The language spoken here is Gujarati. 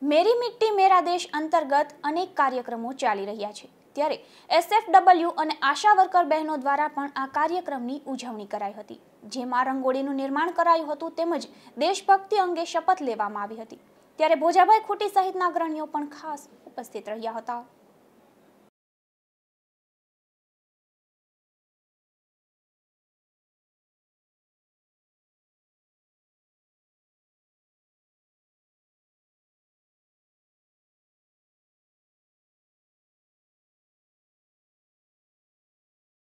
મેરી મિટ્ટી મેરા દેશ અંતર્ગત અનેક કાર્યક્રમો ચાલી રહ્યા છે ત્યારે એસએફડબલ્યુ અને આશા વર્કર બહેનો દ્વારા પણ આ કાર્યક્રમની ઉજવણી કરાઈ હતી જેમાં રંગોળીનું નિર્માણ કરાયું હતું તેમજ દેશભક્તિ અંગે શપથ લેવામાં આવી હતી ત્યારે ભોજાભાઈ ખૂટી સહિતના અગ્રણીઓ પણ ખાસ ઉપસ્થિત રહ્યા હતા